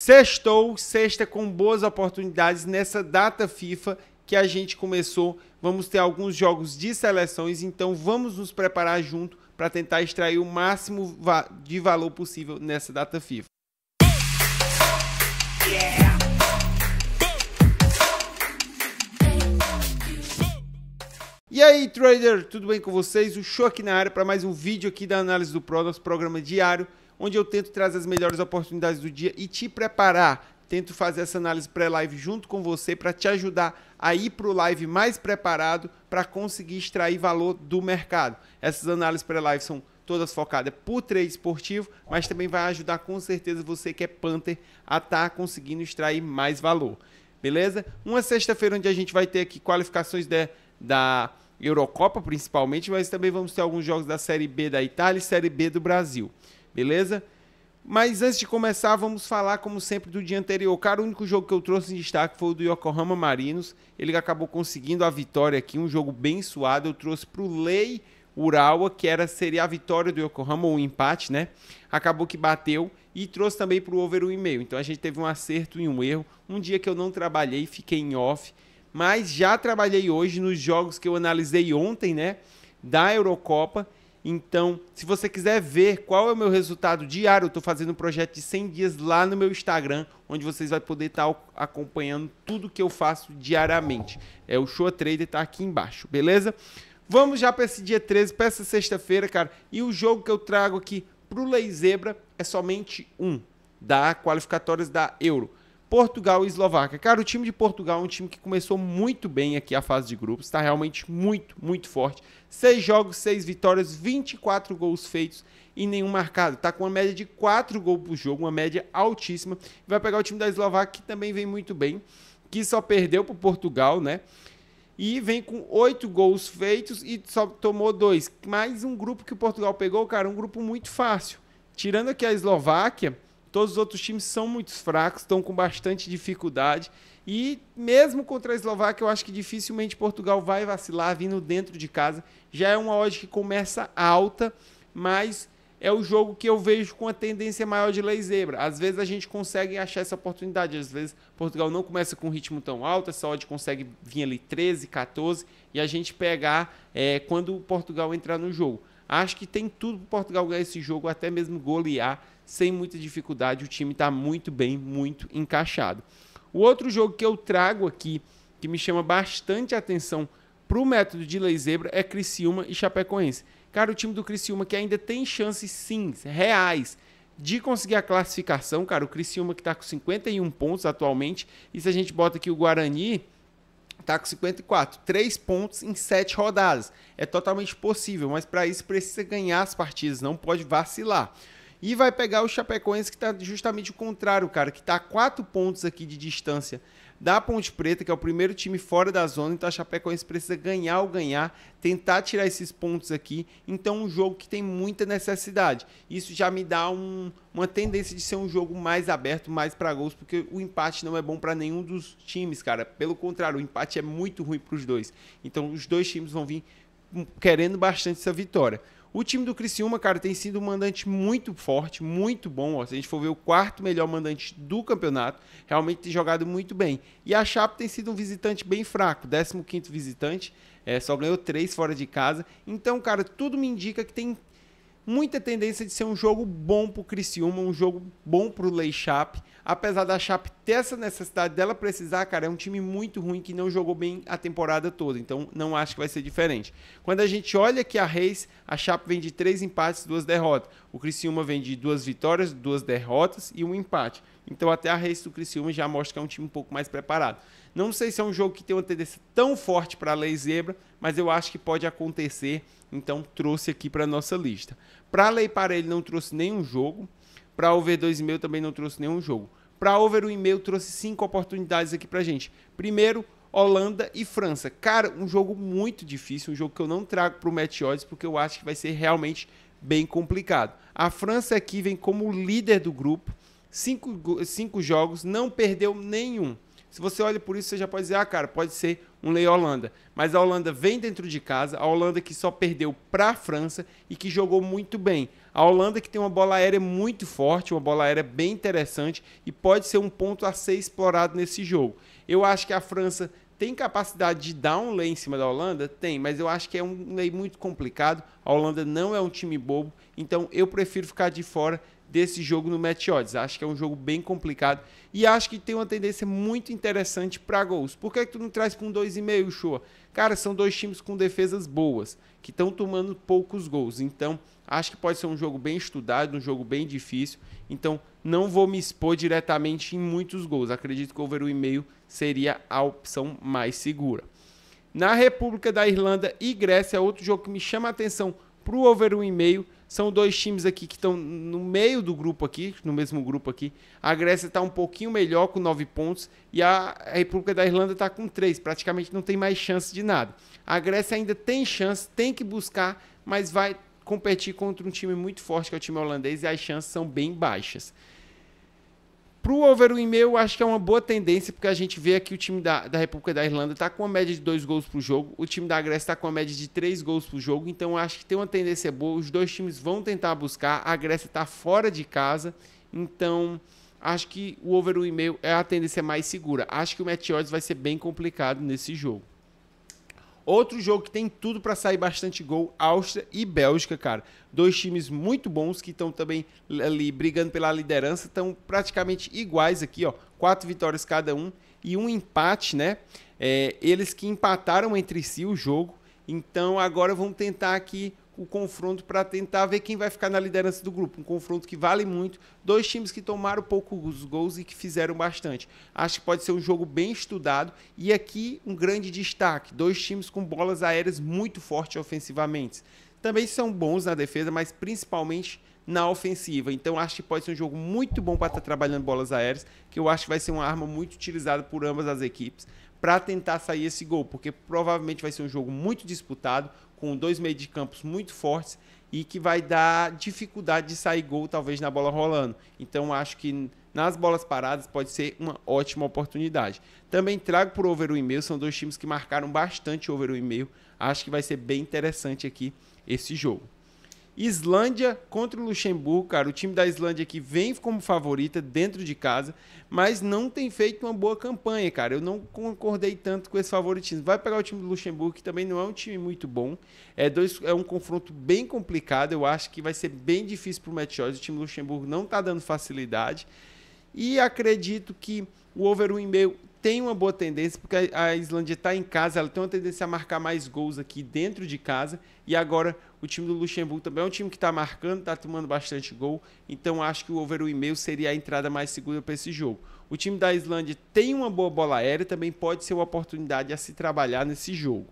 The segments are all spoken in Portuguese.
Sextou, sexta com boas oportunidades nessa data FIFA que a gente começou. Vamos ter alguns jogos de seleções, então vamos nos preparar junto para tentar extrair o máximo de valor possível nessa data FIFA. E aí, trader, tudo bem com vocês? O show aqui na área para mais um vídeo aqui da análise do Pro, nosso programa diário onde eu tento trazer as melhores oportunidades do dia e te preparar. Tento fazer essa análise pré-live junto com você para te ajudar a ir para o live mais preparado para conseguir extrair valor do mercado. Essas análises pré-live são todas focadas por trade esportivo, mas também vai ajudar com certeza você que é Panther a estar tá conseguindo extrair mais valor. Beleza? Uma sexta-feira onde a gente vai ter aqui qualificações de, da Eurocopa, principalmente, mas também vamos ter alguns jogos da Série B da Itália e Série B do Brasil beleza? Mas antes de começar, vamos falar, como sempre, do dia anterior. Cara, o único jogo que eu trouxe em destaque foi o do Yokohama Marinos. Ele acabou conseguindo a vitória aqui, um jogo bem suado. Eu trouxe para o Lei Urawa, que era, seria a vitória do Yokohama, ou um empate, né? Acabou que bateu e trouxe também para o over um e-mail. Então a gente teve um acerto e um erro. Um dia que eu não trabalhei, fiquei em off. Mas já trabalhei hoje nos jogos que eu analisei ontem, né? Da Eurocopa então, se você quiser ver qual é o meu resultado diário, eu estou fazendo um projeto de 100 dias lá no meu Instagram, onde vocês vão poder estar tá acompanhando tudo que eu faço diariamente. É o Show Trader está aqui embaixo, beleza? Vamos já para esse dia 13, para essa sexta-feira, cara. E o jogo que eu trago aqui para o Lei Zebra é somente um, da qualificatórias da Euro. Portugal e Eslováquia. Cara, o time de Portugal é um time que começou muito bem aqui a fase de grupos, está realmente muito, muito forte. Seis jogos, seis vitórias, 24 gols feitos e nenhum marcado. Está com uma média de quatro gols por jogo, uma média altíssima. Vai pegar o time da Eslováquia, que também vem muito bem, que só perdeu para Portugal, né? E vem com oito gols feitos e só tomou dois. Mais um grupo que o Portugal pegou, cara, um grupo muito fácil. Tirando aqui a Eslováquia, Todos os outros times são muito fracos, estão com bastante dificuldade. E mesmo contra a Eslováquia, eu acho que dificilmente Portugal vai vacilar vindo dentro de casa. Já é uma odd que começa alta, mas é o jogo que eu vejo com a tendência maior de lei zebra. Às vezes a gente consegue achar essa oportunidade. Às vezes Portugal não começa com um ritmo tão alto, essa odd consegue vir ali 13, 14 e a gente pegar é, quando Portugal entrar no jogo. Acho que tem tudo para Portugal ganhar esse jogo, até mesmo golear sem muita dificuldade. O time está muito bem, muito encaixado. O outro jogo que eu trago aqui, que me chama bastante atenção para o método de lei zebra, é Criciúma e Chapecoense. Cara, o time do Criciúma que ainda tem chances, sim, reais, de conseguir a classificação, cara. O Criciúma que está com 51 pontos atualmente. E se a gente bota aqui o Guarani, está com 54. 3 pontos em 7 rodadas. É totalmente possível, mas para isso precisa ganhar as partidas, não pode vacilar. E vai pegar o Chapecoense, que está justamente o contrário, cara, que está a 4 pontos aqui de distância da Ponte Preta, que é o primeiro time fora da zona. Então a Chapecoense precisa ganhar ou ganhar, tentar tirar esses pontos aqui. Então um jogo que tem muita necessidade. Isso já me dá um, uma tendência de ser um jogo mais aberto, mais para gols, porque o empate não é bom para nenhum dos times, cara. Pelo contrário, o empate é muito ruim para os dois. Então os dois times vão vir hum, querendo bastante essa vitória. O time do Criciúma, cara, tem sido um mandante muito forte, muito bom. Ó. Se a gente for ver o quarto melhor mandante do campeonato, realmente tem jogado muito bem. E a Chape tem sido um visitante bem fraco, 15 visitante, é, só ganhou três fora de casa. Então, cara, tudo me indica que tem muita tendência de ser um jogo bom para o Criciúma, um jogo bom para o Leixap. Apesar da Chape ter essa necessidade dela precisar, cara, é um time muito ruim que não jogou bem a temporada toda, então não acho que vai ser diferente. Quando a gente olha que a Reis, a Chape vem de três empates duas derrotas. O Criciúma vem de duas vitórias, duas derrotas e um empate. Então até a Reis do Criciúma já mostra que é um time um pouco mais preparado. Não sei se é um jogo que tem uma tendência tão forte para a Lei Zebra, mas eu acho que pode acontecer, então trouxe aqui para nossa lista. Para a Lei Parelho não trouxe nenhum jogo, para Over 2,5 também não trouxe nenhum jogo. Para Over 1,5 trouxe cinco oportunidades aqui para gente. Primeiro, Holanda e França. Cara, um jogo muito difícil, um jogo que eu não trago para o Match Odds, porque eu acho que vai ser realmente bem complicado. A França aqui vem como líder do grupo, cinco, cinco jogos, não perdeu nenhum. Se você olha por isso, você já pode dizer, ah, cara, pode ser um Lei Holanda. Mas a Holanda vem dentro de casa, a Holanda que só perdeu para a França e que jogou muito bem. A Holanda que tem uma bola aérea muito forte, uma bola aérea bem interessante e pode ser um ponto a ser explorado nesse jogo. Eu acho que a França tem capacidade de dar um lei em cima da Holanda? Tem, mas eu acho que é um lei muito complicado. A Holanda não é um time bobo, então eu prefiro ficar de fora desse jogo no Match Odds. Acho que é um jogo bem complicado e acho que tem uma tendência muito interessante para gols. Por que, é que tu não traz com 2,5, Shoa? Cara, são dois times com defesas boas, que estão tomando poucos gols. Então, acho que pode ser um jogo bem estudado, um jogo bem difícil. Então, não vou me expor diretamente em muitos gols. Acredito que o over 1,5 seria a opção mais segura. Na República da Irlanda e Grécia, outro jogo que me chama a atenção para o over 1,5 são dois times aqui que estão no meio do grupo aqui, no mesmo grupo aqui. A Grécia está um pouquinho melhor com nove pontos e a República da Irlanda está com três. Praticamente não tem mais chance de nada. A Grécia ainda tem chance, tem que buscar, mas vai competir contra um time muito forte que é o time holandês e as chances são bem baixas. Para o over 1,5, eu acho que é uma boa tendência, porque a gente vê aqui o time da, da República da Irlanda está com uma média de dois gols por jogo, o time da Grécia está com uma média de três gols por jogo, então acho que tem uma tendência boa, os dois times vão tentar buscar, a Grécia está fora de casa, então acho que o over 1,5 é a tendência mais segura. Acho que o Match vai ser bem complicado nesse jogo. Outro jogo que tem tudo para sair bastante gol, Áustria e Bélgica, cara. Dois times muito bons que estão também ali brigando pela liderança, estão praticamente iguais aqui, ó. Quatro vitórias cada um e um empate, né? É, eles que empataram entre si o jogo então agora vamos tentar aqui o confronto para tentar ver quem vai ficar na liderança do grupo. Um confronto que vale muito. Dois times que tomaram poucos gols e que fizeram bastante. Acho que pode ser um jogo bem estudado. E aqui um grande destaque: dois times com bolas aéreas muito fortes ofensivamente. Também são bons na defesa, mas principalmente na ofensiva. Então acho que pode ser um jogo muito bom para estar tá trabalhando bolas aéreas, que eu acho que vai ser uma arma muito utilizada por ambas as equipes para tentar sair esse gol, porque provavelmente vai ser um jogo muito disputado, com dois meios de campos muito fortes e que vai dar dificuldade de sair gol, talvez na bola rolando. Então acho que nas bolas paradas pode ser uma ótima oportunidade. Também trago por over 1,5, são dois times que marcaram bastante over 1,5. Acho que vai ser bem interessante aqui esse jogo. Islândia contra o Luxemburgo, cara. O time da Islândia que vem como favorita dentro de casa, mas não tem feito uma boa campanha, cara. Eu não concordei tanto com esse favoritismo. Vai pegar o time do Luxemburgo, que também não é um time muito bom. É, dois, é um confronto bem complicado. Eu acho que vai ser bem difícil pro Matt Joyce. O time do Luxemburgo não tá dando facilidade. E acredito que o over 1,5 tem uma boa tendência, porque a Islândia está em casa, ela tem uma tendência a marcar mais gols aqui dentro de casa. E agora o time do Luxemburgo também é um time que está marcando, está tomando bastante gol. Então acho que o over 1,5 seria a entrada mais segura para esse jogo. O time da Islândia tem uma boa bola aérea, também pode ser uma oportunidade a se trabalhar nesse jogo.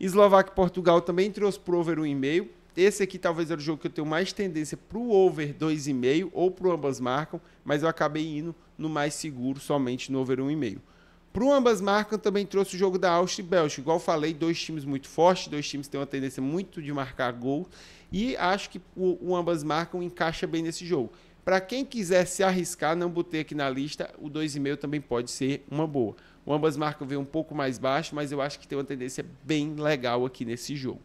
Eslováquia e Portugal também trouxe para o over 1,5. Esse aqui talvez era o jogo que eu tenho mais tendência para o over 2,5 ou para ambas marcam, mas eu acabei indo no mais seguro, somente no over 1,5. Para ambas marcas também trouxe o jogo da Áustria e Bélgica. Igual falei, dois times muito fortes, dois times que têm uma tendência muito de marcar gol. E acho que o, o ambas marcam encaixa bem nesse jogo. Para quem quiser se arriscar, não botei aqui na lista, o 2,5 também pode ser uma boa. O ambas marcam veio um pouco mais baixo, mas eu acho que tem uma tendência bem legal aqui nesse jogo.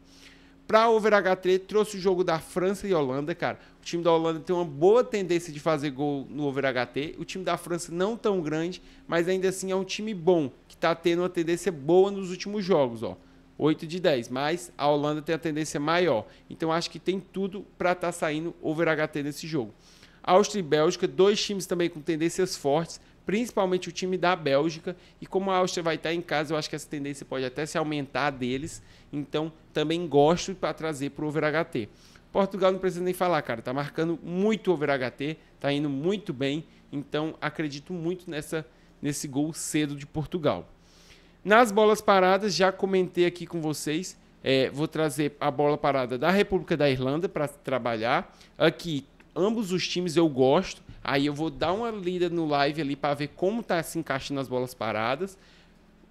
Pra over H3, trouxe o jogo da França e Holanda, cara. O time da Holanda tem uma boa tendência de fazer gol no over HT. O time da França não tão grande, mas ainda assim é um time bom, que tá tendo uma tendência boa nos últimos jogos, ó. 8 de 10, mas a Holanda tem a tendência maior. Então acho que tem tudo para estar tá saindo over HT nesse jogo. Áustria e Bélgica, dois times também com tendências fortes, principalmente o time da Bélgica. E como a Áustria vai estar em casa, eu acho que essa tendência pode até se aumentar deles. Então, também gosto para trazer para o Over HT. Portugal não precisa nem falar, cara. está marcando muito over HT, está indo muito bem. Então, acredito muito nessa nesse gol cedo de Portugal. Nas bolas paradas, já comentei aqui com vocês. É, vou trazer a bola parada da República da Irlanda para trabalhar. Aqui, ambos os times eu gosto. Aí eu vou dar uma lida no live ali para ver como tá se encaixando as bolas paradas.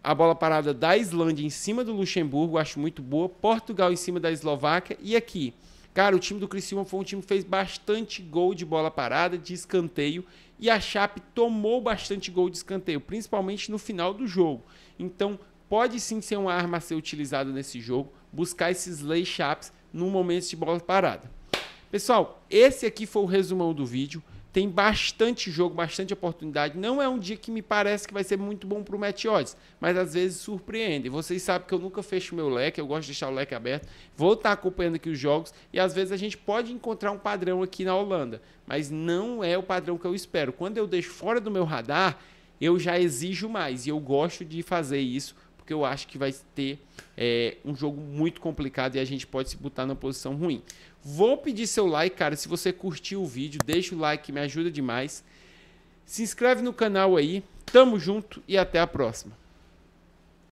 A bola parada da Islândia em cima do Luxemburgo, acho muito boa. Portugal em cima da Eslováquia. E aqui, cara, o time do Criciúma foi um time que fez bastante gol de bola parada, de escanteio. E a Chape tomou bastante gol de escanteio, principalmente no final do jogo. Então, pode sim ser uma arma a ser utilizada nesse jogo, buscar esses lay chaps num momento de bola parada. Pessoal, esse aqui foi o resumão do vídeo. Tem bastante jogo, bastante oportunidade. Não é um dia que me parece que vai ser muito bom para o Match Odds, mas às vezes surpreende. Vocês sabem que eu nunca fecho meu leque, eu gosto de deixar o leque aberto. Vou estar tá acompanhando aqui os jogos e às vezes a gente pode encontrar um padrão aqui na Holanda, mas não é o padrão que eu espero. Quando eu deixo fora do meu radar, eu já exijo mais e eu gosto de fazer isso porque eu acho que vai ter é, um jogo muito complicado e a gente pode se botar na posição ruim. Vou pedir seu like, cara. Se você curtiu o vídeo, deixa o like, me ajuda demais. Se inscreve no canal aí. Tamo junto e até a próxima.